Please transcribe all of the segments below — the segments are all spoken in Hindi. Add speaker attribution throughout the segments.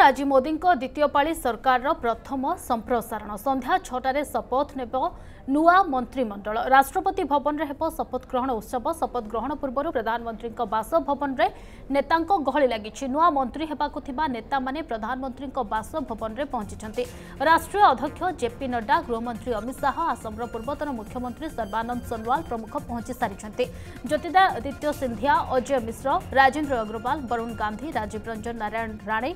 Speaker 1: ରାଜୀବ ମୋଦିଙ୍କ ଦ୍ୱିତୀୟ ପାଳି ସରକାରର ପ୍ରଥମ ସମ୍ପ୍ରସାରଣ ସନ୍ଧ୍ୟା ଛଅଟାରେ ଶପଥ ନେବ ନୂଆ ମନ୍ତ୍ରିମଣ୍ଡଳ ରାଷ୍ଟ୍ରପତି ଭବନରେ ହେବ ଶପଥ ଗ୍ରହଣ ଉତ୍ସବ ଶପଥ ଗ୍ରହଣ ପୂର୍ବରୁ ପ୍ରଧାନମନ୍ତ୍ରୀଙ୍କ ବାସଭବନରେ ନେତାଙ୍କ ଗହଳି ଲାଗିଛି ନୂଆ ମନ୍ତ୍ରୀ ହେବାକୁ ଥିବା ନେତାମାନେ ପ୍ରଧାନମନ୍ତ୍ରୀଙ୍କ ବାସଭବନରେ ପହଞ୍ଚିଛନ୍ତି ରାଷ୍ଟ୍ରୀୟ ଅଧ୍ୟକ୍ଷ ଜେପି ନଡ୍ଡା ଗୃହମନ୍ତ୍ରୀ ଅମିତ ଶାହା ଆସାମର ପୂର୍ବତନ ମୁଖ୍ୟମନ୍ତ୍ରୀ ସର୍ବାନନ୍ଦ ସୋନୱାଲ ପ୍ରମୁଖ ପହଞ୍ଚି ସାରିଛନ୍ତି ଜ୍ୟୋତିରାଦିତ୍ୟ ସିନ୍ଧିଆ ଅଜୟ ମିଶ୍ର ରାଜେନ୍ଦ୍ର ଅଗ୍ରୱାଲ ବରୁଣ ଗାନ୍ଧି ରାଜୀବ ରଞ୍ଜନ ନାରାୟଣ ରାଣେ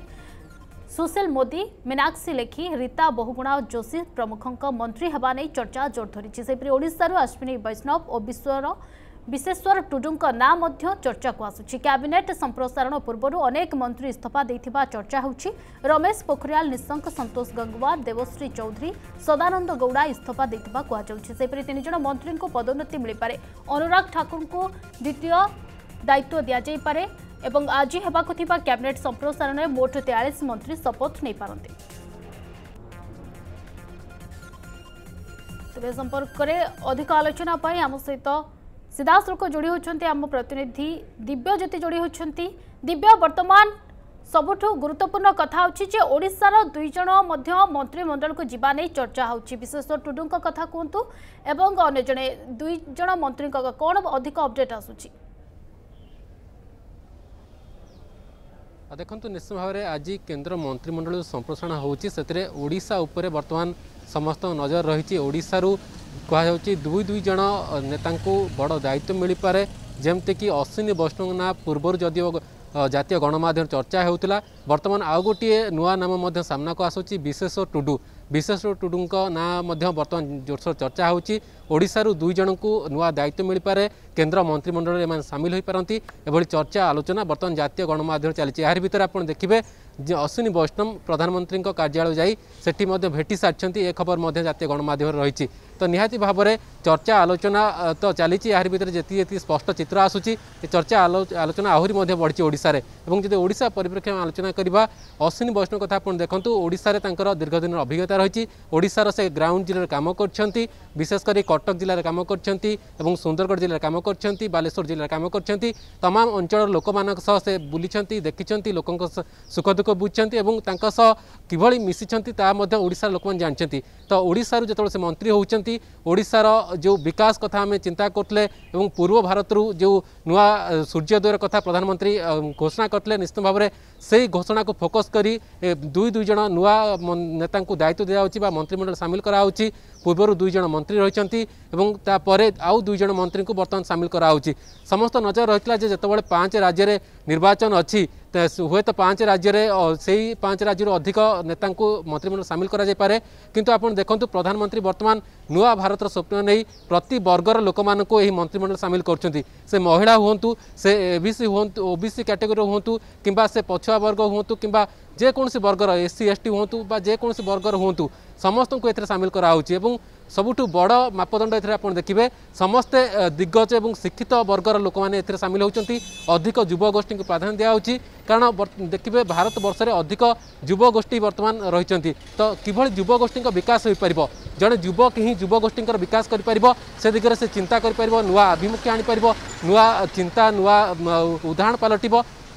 Speaker 1: ସୁଶୀଲ ମୋଦି ମୀନାକ୍ଷୀ ଲେଖି ରୀତା ବହୁଗୁଣା ଓ ଯୋଶୀ ପ୍ରମୁଖଙ୍କ ମନ୍ତ୍ରୀ ହେବା ନେଇ ଚର୍ଚ୍ଚା ଜୋର ଧରିଛି ସେହିପରି ଓଡ଼ିଶାରୁ ଆଶ୍ୱିନୀ ବୈଷ୍ଣବ ଓ ବିଶ୍ୱର ବିଶେଶ୍ୱର ଟୁଡୁଙ୍କ ନାଁ ମଧ୍ୟ ଚର୍ଚ୍ଚାକୁ ଆସୁଛି କ୍ୟାବିନେଟ୍ ସମ୍ପ୍ରସାରଣ ପୂର୍ବରୁ ଅନେକ ମନ୍ତ୍ରୀ ଇସ୍ତଫା ଦେଇଥିବା ଚର୍ଚ୍ଚା ହେଉଛି ରମେଶ ପୋଖରିଆଲ ନିଶଙ୍କ ସନ୍ତୋଷ ଗଙ୍ଗୱାର ଦେବଶ୍ରୀ ଚୌଧୁରୀ ସଦାନନ୍ଦ ଗୌଡ଼ା ଇସ୍ତଫା ଦେଇଥିବା କୁହାଯାଉଛି ସେହିପରି ତିନି ଜଣ ମନ୍ତ୍ରୀଙ୍କୁ ପଦୋନ୍ନତି ମିଳିପାରେ ଅନୁରାଗ ଠାକୁରଙ୍କୁ ଦ୍ୱିତୀୟ ଦାୟିତ୍ୱ ଦିଆଯାଇପାରେ এবং আজি ହେବାକୁ ଥିବା କ୍ୟାବିନେଟ୍ ସମ୍ପ୍ରସାରଣରେ ମୋଟ ତେୟାଳିଶ ମନ୍ତ୍ରୀ ଶପଥ ନେଇପାରନ୍ତି ତେବେ ସମ୍ପର୍କରେ ଅଧିକ ଆଲୋଚନା ପାଇଁ ଆମ ସହିତ ସିଧାସଳଖ ଯୋଡ଼ି ହେଉଛନ୍ତି ଆମ ପ୍ରତିନିଧି ଦିବ୍ୟଜ୍ୟୋତି ଯୋଡ଼ି ହେଉଛନ୍ତି ଦିବ୍ୟ ବର୍ତ୍ତମାନ ସବୁଠୁ ଗୁରୁତ୍ୱପୂର୍ଣ୍ଣ କଥା ହେଉଛି ଯେ ଓଡ଼ିଶାର ଦୁଇ ଜଣ ମଧ୍ୟ ମନ୍ତ୍ରିମଣ୍ଡଳକୁ ଯିବା ନେଇ ଚର୍ଚ୍ଚା ହେଉଛି ବିଶେଷତଃ ଟୁଡୁଙ୍କ କଥା କୁହନ୍ତୁ ଏବଂ ଅନ୍ୟ ଜଣେ ଦୁଇ ଜଣ ମନ୍ତ୍ରୀଙ୍କ କ'ଣ ଅଧିକ ଅପଡେଟ୍ ଆସୁଛି
Speaker 2: देखो निश्चित भाव में आज केन्द्र मंत्रिमंडल संप्रसारण होती होशा बर्तमान समस्त नजर रही कई दुई जन नेता बड़ दायित्व मिल पाए जमीक अश्विनी वैष्णव ना पूर्व जदि जितिय गणमाध्यम चर्चा होता बर्तमान आउ गोटे नुआ नाम सामना विशेष टुडु ବିଶେଷରୁ ଟୁଡୁଙ୍କ না বর্তমান ବର୍ତ୍ତମାନ চর্চা হচ্ছে ହେଉଛି ଓଡ଼ିଶାରୁ ଦୁଇ ଜଣଙ୍କୁ ନୂଆ ଦାୟିତ୍ୱ ମିଳିପାରେ କେନ୍ଦ୍ର ମନ୍ତ୍ରିମଣ୍ଡଳରେ ଏମାନେ ସାମିଲ ହୋଇପାରନ୍ତି ଏଭଳି ଚର୍ଚ୍ଚା ଆଲୋଚନା ବର୍ତ୍ତମାନ ଜାତୀୟ ଗଣମାଧ୍ୟମରେ ଚାଲିଛି ଏହାରି ଭିତରେ ଆପଣ ଦେଖିବେ যে অশ্বিনী বৈষ্ণব প্রধানমন্ত্রী কার্যালয় যাই সেটি ভেটি সারিছেন এ খবর জাতীয় গণমাধ্যম রয়েছে তো নিহতি ভাবে চর্চা আলোচনা তো চালছে এর ভিতরে যেত যেতে স্পষ্ট চিত্র আসুচি এ চর্চা আলোচনা আহরি বড়ছে ওড়শার এবং যদি ওড়শা পরিপ্রেক্ষ আলোচনা করা অশ্বিনী বৈষ্ণব কথা আপনার দেখুন ওড়শার তাঁর দীর্ঘদিন অভিজ্ঞতা अभिज्ञता रही ओडार से ग्राउंड जिले में कम कर विशेषकर कटक जिले में कम कर सुंदरगढ़ जिले में कम कर बालेश्वर जिले में कम कर तमाम अंचल लोक से बुली देखी लोक सुख दुख बुझ्च किभली मिशी ताशार लोक मैंने जानते तो ओडार जो से मंत्री होशार जो विकास कथ चिंता करते पूर्व भारत जो नुआ सूर्योदय कथ प्रधानमंत्री घोषणा करते निश्चित भाव में से घोषणा को फोकस कर दुई दुईज नुआ नेता दायित्व ଦିଆହେଉଛି ବା ମନ୍ତ୍ରିମଣ୍ଡଳ ସାମିଲ କରାହେଉଛି ପୂର୍ବରୁ ଦୁଇ ଜଣ ମନ୍ତ୍ରୀ ରହିଛନ୍ତି ଏବଂ ତାପରେ ଆଉ ଦୁଇ ଜଣ ମନ୍ତ୍ରୀଙ୍କୁ ବର୍ତ୍ତମାନ ସାମିଲ କରାହେଉଛି ସମସ୍ତ ନଜର ରହିଥିଲା ଯେ ଯେତେବେଳେ ପାଞ୍ଚ ରାଜ୍ୟରେ ନିର୍ବାଚନ ଅଛି ᱥᱚᱦᱚᱭᱛᱚ ᱯᱟᱪᱷ ᱨᱟᱡ്യᱨᱮ ᱟᱨ ᱥᱮ ᱯᱟᱪᱷ ᱨᱟᱡ്യᱨᱮ ᱟധിക ᱱᱮᱛᱟଙ୍କୁ ᱢᱚᱱᱛᱨᱤᱢᱚᱱᱫᱚ ᱥᱟᱢᱤᱞ ᱠᱚᱨᱟ ᱡᱟᱭ ᱯᱟᱨᱮ ᱠᱤᱱᱛᱩ ᱟᱯᱚᱱ ᱫᱮᱠᱷᱚᱱᱛᱩ ᱯᱨᱚᱫᱷᱟᱱᱢᱚᱱᱛᱨᱤ ᱵᱟᱨᱛᱢᱟᱱ ᱱᱣᱟ ᱵᱷᱟᱨᱚᱛ ᱨᱮ ᱥᱚᱯᱱᱚ ᱱᱟᱹᱭ ᱯᱨᱛᱤ ᱵᱟᱨᱜᱚᱨ ᱞᱚᱠᱢᱟᱱᱚᱠᱚ ᱮᱦᱤ ᱢᱚᱱᱛᱨᱤᱢᱚᱱᱫᱚ ᱥᱟᱢᱤᱞ ᱠᱚᱨᱪᱷᱩᱱᱛᱤ ᱥᱮ ᱢᱟᱦᱤᱞᱟ ᱦᱩᱱᱛᱩ ᱥᱮ ᱮᱰᱤᱥᱤ ᱦᱩᱱᱛᱩ ᱚᱵᱤᱥᱤ ᱠᱮᱴᱮᱜᱚᱨᱤ ᱦᱩᱱᱛᱩ ᱠ सबुठ बड़ मापदंड देखिए समस्ते दिग्गज और शिक्षित वर्गर लोक मैंने सामिल होती अधिक युवगोषी को प्राधान्य दिखाई कारण देखिए भारत वर्ष जुवगोषी बर्तमान रही तो किभली जुवगोषी विकास हो पार जड़े युवक ही युवगोषी विकास कर पार से चिंता करवा आभिमुख्य आनीपरब नुआ चिंता नुआ उदाहरण पलट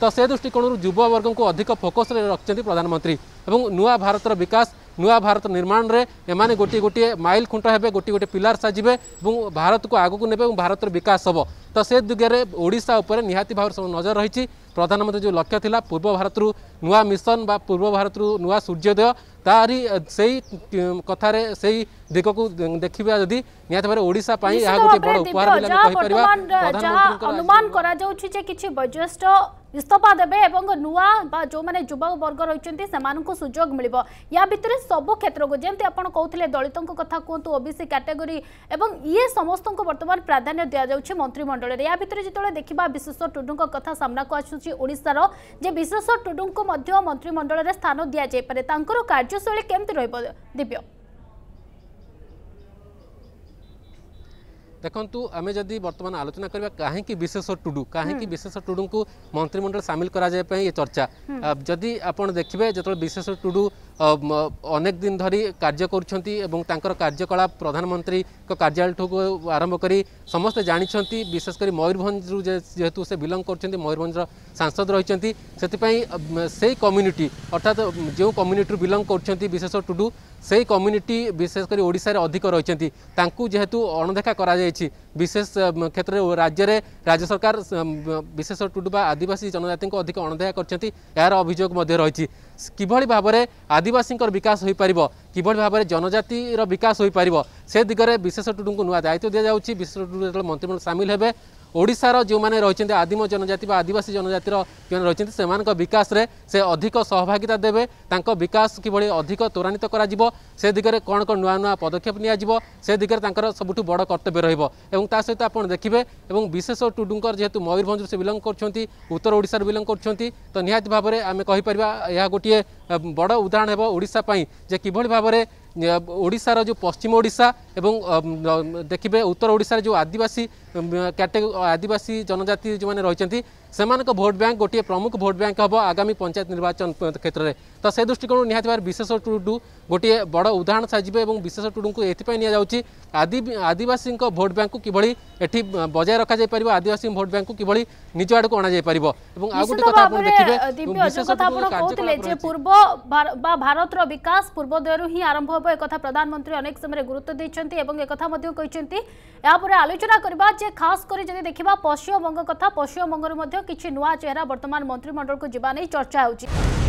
Speaker 2: तो से दृष्टिकोण युवबर्ग को अधिक फोकस रखते प्रधानमंत्री और नुआ भारत विकास ନୂଆ ଭାରତ ନିର୍ମାଣରେ ଏମାନେ ଗୋଟିଏ ଗୋଟିଏ ମାଇଲ ଖୁଣ୍ଟ ହେବେ ଗୋଟିଏ ଗୋଟିଏ ପିଲାର ସାଜିବେ ଏବଂ ଭାରତକୁ ଆଗକୁ ନେବେ ଏବଂ ଭାରତର ବିକାଶ ହେବ ତ ସେ ଦିଗରେ ଓଡ଼ିଶା ଉପରେ ନିହାତି ଭାବରେ ସବୁ ନଜର ରହିଛି ପ୍ରଧାନମନ୍ତ୍ରୀ ଯେଉଁ ଲକ୍ଷ୍ୟ ଥିଲା ପୂର୍ବ ଭାରତରୁ ନୂଆ ମିଶନ ବା ପୂର୍ବ ଭାରତରୁ ନୂଆ ସୂର୍ଯ୍ୟୋଦୟ ତାହାରି ସେଇ କଥାରେ ସେଇ ଦିଗକୁ ଦେଖିବା ଯଦି ନିହାତି ଭାବରେ ଓଡ଼ିଶା ପାଇଁ ଏହା ଗୋଟିଏ ବଡ଼ ଉପହାର ବୋଲି ଆମେ କହିପାରିବା ଅନୁମାନ
Speaker 1: କରାଯାଉଛି ଯେ କିଛି ବୈଜ୍ୟେଷ୍ଠ ইস্তফা দেবে এবং নূয়া বা যে যুববর্গ রয়েছেন সে সুযোগ মিলব ইয়া ভিতরে সবু ক্ষেত্রক যেমন আপনার কৌলে দলিত কথা কুহতু ওবিসি ক্যাটেগোরি এবং ইয়ে সমস্ত বর্তমান প্রাধান্য দিয়া যাচ্ছে মন্ত্রিমণ্ডলের ইয়া ভিতরে যেত দেখা বিশ্বেশ্বর টুডু কথা সামনাকু আসুচি ওড়শার যে বিশ্বেশ্বর টুডু মন্ত্রিমণ্ডলের স্থান দিয়া যাইপরে তাঁর কার্যশৈলী কেমি রহব দিব্য
Speaker 2: देखु आम जब बर्तमान आलोचना करवा कहीं विशेष टुडु कहीं विशेष टुडु को मंत्रिमंडल सामिल कर चर्चा जदि आप देखिए जो विशेष टुडु अनेक दिन धरी कार्य करकलाप प्रधानमंत्री कार्यालय ठूक आरंभ कर समस्ते जानते विशेषकर मयूरभ जेहेतु से बिलंग कर मयूरभर सांसद रही से कम्युनिटी अर्थात जो कम्युनिटी बिलंग कर विशेष टुडु সেই কম্যুনিটি বিশেষ করে ওড়শার অধিক রয়েছেন তাঁকু যেহেতু অণদেখা করা যাইছি বিশেষ ক্ষেত্রে রাজ্যের রাজ্য সরকার বিশেষ টুডুবা আদিবাসী জনজাতি অধিক অণদেখা করছেন এর অভিযোগ মধ্যে রয়েছে কিভাবে ভাবে আদিবাসীঙ্কর বিকাশ হয়ে পাব কিভাবে ভাবে জনজাতির বিকাশ হয়ে পাব সে দিগরে বিশেষ টুডুঙ্কু নূয়া দায়িত্ব দিয়া যাচ্ছে বিশেষ টুডু মন্ত্রিমণ্ডল সামিল হবে ଓଡ଼ିଶାର ଯେଉଁମାନେ ରହିଛନ୍ତି ଆଦିମ ଜନଜାତି ବା ଆଦିବାସୀ ଜନଜାତିର ଯେଉଁମାନେ ରହିଛନ୍ତି ସେମାନଙ୍କ ବିକାଶରେ ସେ ଅଧିକ ସହଭାଗିତା ଦେବେ ତାଙ୍କ ବିକାଶ କିଭଳି ଅଧିକ ତ୍ୱରାନ୍ୱିତ କରାଯିବ ସେ ଦିଗରେ କ'ଣ କ'ଣ ନୂଆ ନୂଆ ପଦକ୍ଷେପ ନିଆଯିବ ସେ ଦିଗରେ ତାଙ୍କର ସବୁଠୁ ବଡ଼ କର୍ତ୍ତବ୍ୟ ରହିବ ଏବଂ ତା ସହିତ ଆପଣ ଦେଖିବେ ଏବଂ ବିଶେଷ ଟୁଡୁଙ୍କର ଯେହେତୁ ମୟୂରଭଞ୍ଜରୁ ସେ ବିଲଙ୍ଗ କରୁଛନ୍ତି ଉତ୍ତର ଓଡ଼ିଶାରୁ ବିଲଙ୍ଗ କରୁଛନ୍ତି ତ ନିହାତି ଭାବରେ ଆମେ କହିପାରିବା ଏହା ଗୋଟିଏ ବଡ଼ ଉଦାହରଣ ହେବ ଓଡ଼ିଶା ପାଇଁ ଯେ କିଭଳି ଭାବରେ ଓଡ଼ିଶାର ଯେଉଁ ପଶ୍ଚିମ ଓଡ଼ିଶା ଏବଂ ଦେଖିବେ ଉତ୍ତର ଓଡ଼ିଶାର ଯେଉଁ ଆଦିବାସୀ ଆଦିବାସୀ ଜନଜାତି ଯେଉଁମାନେ ରହିଛନ୍ତି ସେମାନଙ୍କ ଭୋଟ୍ ବ୍ୟାଙ୍କ ଗୋଟିଏ ପ୍ରମୁଖ ଭୋଟ୍ ବ୍ୟାଙ୍କ ହେବ ଆଗାମୀ ପଞ୍ଚାୟତ ନିର୍ବାଚନ କ୍ଷେତ୍ରରେ ତ ସେ ଦୃଷ୍ଟିକୋଣରୁ ନିହାତି ଭାବରେ ବିଶେଷ ଟୁଡୁ ଗୋଟିଏ ବଡ଼ ଉଦାହରଣ ସାଜିବ ଏବଂ ବିଶେଷ ଟୁଡୁଙ୍କୁ ଏଥିପାଇଁ ନିଆଯାଉଛି ଆଦି ଆଦିବାସୀଙ୍କ ଭୋଟ୍ ବ୍ୟାଙ୍କକୁ କିଭଳି ଏଠି ବଜାୟ ରଖାଯାଇପାରିବ ଆଦିବାସୀ ଭୋଟ୍ ବ୍ୟାଙ୍କକୁ କିଭଳି ନିଜ ଆଡ଼କୁ ଅଣାଯାଇପାରିବ ଏବଂ ଆଉ ଗୋଟେ କଥା ଆପଣ ଦେଖିବେ ଯେ ପୂର୍ବ
Speaker 1: ବା ଭାରତର ବିକାଶ ପୂର୍ବୋଦୟରୁ ହିଁ ଆରମ୍ଭ ହେବ ଏକଥା ପ୍ରଧାନମନ୍ତ୍ରୀ ଅନେକ ସମୟରେ ଗୁରୁତ୍ୱ ଦେଇଛନ୍ତି ଏବଂ ଏକଥା ମଧ୍ୟ କହିଛନ୍ତି ଏହାପରେ ଆଲୋଚନା କରିବା ଯେ ଖାସ୍ କରି ଯଦି ଦେଖିବା ପଶ୍ଚିମବଙ୍ଗ କଥା ପଶ୍ଚିମବଙ୍ଗରୁ ମଧ୍ୟ কিছু নূয়া চেহারা বর্তমান মন্ত্রিমণ্ডলক যা নিয়ে চর্চা হচ্ছে